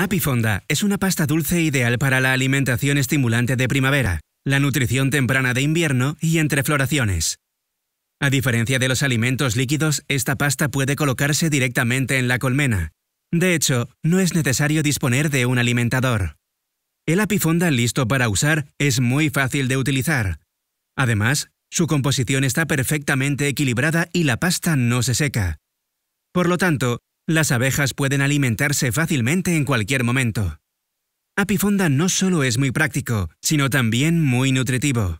Apifonda es una pasta dulce ideal para la alimentación estimulante de primavera, la nutrición temprana de invierno y entre floraciones. A diferencia de los alimentos líquidos, esta pasta puede colocarse directamente en la colmena. De hecho, no es necesario disponer de un alimentador. El apifonda listo para usar es muy fácil de utilizar. Además, su composición está perfectamente equilibrada y la pasta no se seca. Por lo tanto, las abejas pueden alimentarse fácilmente en cualquier momento. Apifonda no solo es muy práctico, sino también muy nutritivo.